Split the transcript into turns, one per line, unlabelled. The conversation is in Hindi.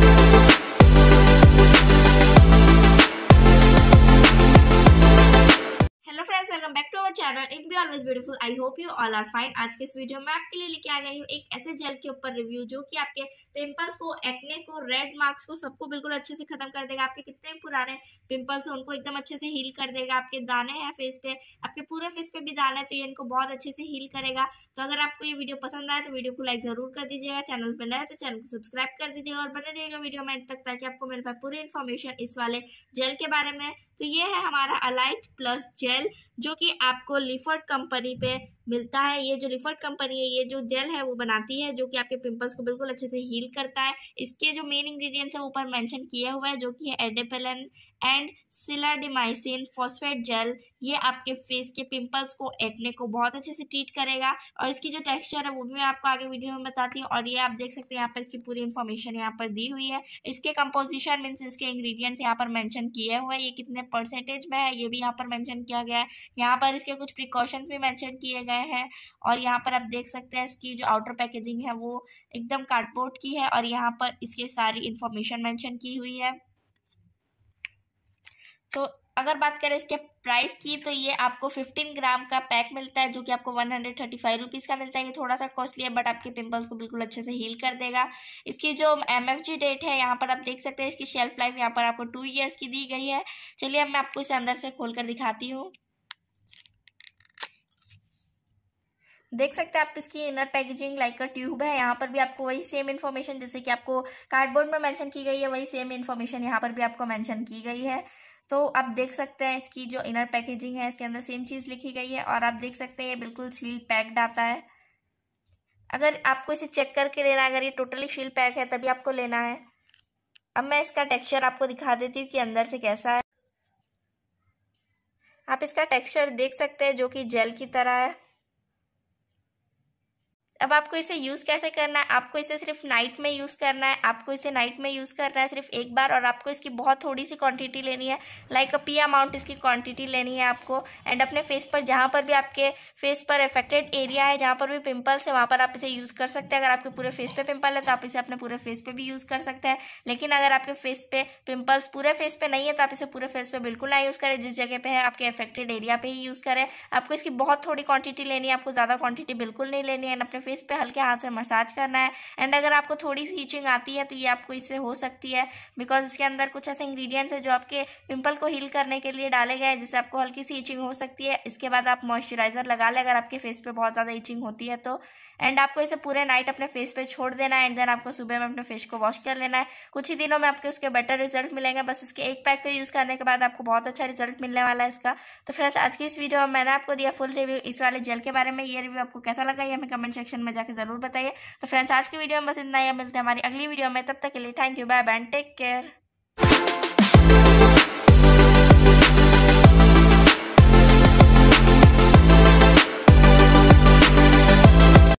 Thank you. Everyone it be always beautiful I hope you all are fine आज के इस वीडियो में आपके लिए लेके आ गई हूँ एक ऐसे जेल के ऊपर रिव्यू जो कि आपके पिंपल्स को एक्ने को रेड मार्क्स को सबको बिल्कुल अच्छे से खत्म कर देगा आपके कितने पुराने पिंपल्स हैं उनको एकदम अच्छे से हील कर देगा आपके दाने हैं फेस पे आपके पूरे फेस पे भी दाने है तो ये इनको बहुत अच्छे से हील करेगा तो अगर आपको ये वीडियो पसंद आए तो वीडियो को लाइक जरूर कर दीजिएगा चैनल पर नए तो चैनल को सब्सक्राइब कर दीजिएगा और बने रहिएगा वीडियो में तक ताकि आपको मेरे पास पूरी इन्फॉर्मेशन इस वाले जेल के बारे में तो ये है हमारा अलाइट प्लस जेल जो कि आपको लिफर्ट कंपनी पे मिलता है ये जो लिफर्ट कंपनी है ये जो जेल है वो बनाती है जो कि आपके पिंपल्स को बिल्कुल अच्छे से हील करता है इसके जो मेन इंग्रेडिएंट्स है ऊपर मेंशन किया हुआ है जो कि है adapalene and clindamycin phosphate gel ये आपके फेस के पिंपल्स को एक्ने को बहुत अच्छे से ट्रीट करेगा और इसकी जो टेक्सचर है वो भी मैं आपको आगे वीडियो में बताती हूँ और ये आप देख सकते हैं यहाँ पर इसकी पूरी इन्फॉर्मेशन यहाँ पर दी हुई है इसके कंपोजिशन मीन्स इसके इंग्रीडियंट्स यहाँ पर मैंशन किए हुए हैं ये कितने परसेंटेज में है ये भी यहाँ पर मैंशन किया गया है यहाँ पर इसके कुछ प्रिकॉशंस भी मैंशन किए गए हैं और यहाँ पर आप देख सकते हैं इसकी जो आउटर पैकेजिंग है वो एकदम कार्डबोर्ड की है और यहाँ पर इसके सारी इन्फॉर्मेशन मैंशन की हुई है तो अगर बात करें इसके प्राइस की तो ये आपको 15 ग्राम का पैक मिलता है जो कि आपको 135 रुपीस का मिलता है ये थोड़ा सा कॉस्टली है बट आपके पिंपल्स को बिल्कुल अच्छे से हील कर देगा इसकी जो एम डेट है यहाँ पर आप देख सकते हैं इसकी शेल्फ लाइफ यहाँ पर आपको टू ईयर्स की दी गई है चलिए अब मैं आपको इसे अंदर से खोल कर दिखाती हूँ देख सकते हैं आप इसकी inner packaging like a tube है यहाँ पर भी आपको वही सेम इन्फॉर्मेशन जैसे कि आपको कार्डबोर्ड में मेंशन की गई है वही सेम इन्फॉर्मेशन यहाँ पर भी आपको मेंशन की गई है तो आप देख सकते हैं इसकी जो इनर पैकेजिंग है इसके अंदर सेम चीज़ लिखी गई है और आप देख सकते हैं ये बिल्कुल सील पैक्ड आता है अगर आपको इसे चेक करके लेना है अगर ये टोटली सील पैक है तभी आपको लेना है अब मैं इसका टेक्सचर आपको दिखा देती हूँ कि अंदर से कैसा है आप इसका टेक्सचर देख सकते हैं जो कि जेल की तरह है अब आपको इसे यूज़ कैसे करना है आपको इसे सिर्फ नाइट में यूज़ करना है आपको इसे नाइट में यूज़ करना है सिर्फ एक बार और आपको इसकी बहुत थोड़ी सी क्वांटिटी लेनी है लाइक अ पी अमाउंट इसकी क्वांटिटी लेनी है आपको एंड अपने फेस पर जहाँ पर भी आपके फेस पर अफेक्टेड एरिया है जहाँ पर भी पिम्पल्स है वहाँ पर आप इसे यूज़ कर सकते हैं अगर आपके पूरे फेस पर पिम्पल है तो आप इसे अपने पूरे फेस पर भी यूज़ कर सकते हैं लेकिन अगर आपके फेस पर पिम्पल्स पूरे फेस पर नहीं है तो आप इसे पूरे फेस पर बिल्कुल ना यूज़ करें जिस जगह पर है आपके अफेक्टेड एरिया पर ही यूज़ करें आपको इसकी बहुत थोड़ी क्वान्टिटी लेनी है आपको ज़्यादा क्वान्टिटी बिल्कुल नहीं लेनी है एंड अपने सरफेस पे हल्के हाथ से मसाज करना है एंड अगर आपको थोड़ी सी हीचिंग आती है तो ये आपको इससे हो सकती है बिकॉज इसके अंदर कुछ ऐसे इंग्रीडियंट्स है जो आपके पिंपल को हील करने के लिए डाले गए हैं जिससे आपको हल्की सी हीचिंग हो सकती है इसके बाद आप मॉइस्चराइजर लगा लें अगर आपके फेस पर बहुत ज़्यादा हीचिंग होती है तो एंड आपको इसे पूरे नाइट अपने फेस पर छोड़ देना है एंड देन आपको सुबह में अपने फेस को वॉश कर लेना है कुछ ही दिनों में आपके उसके बेटर रिजल्ट मिलेंगे बस इसके एक पैक को यूज़ करने के बाद आपको बहुत अच्छा रिजल्ट मिलने वाला है इसका तो फ्रेंड्स आज की इस वीडियो में मैंने आपको दिया फुल रिव्यू इस वाले जेल के बारे में ये रिव्यू आपको कैसा लगा ये हमें कमेंट सेक्शन सेक्शन में जाकर ज़रूर बताइए तो फ्रेंड्स आज की वीडियो में बस इतना ही मिलते हैं हमारी अगली वीडियो में तब तक के लिए thank you bye bye take care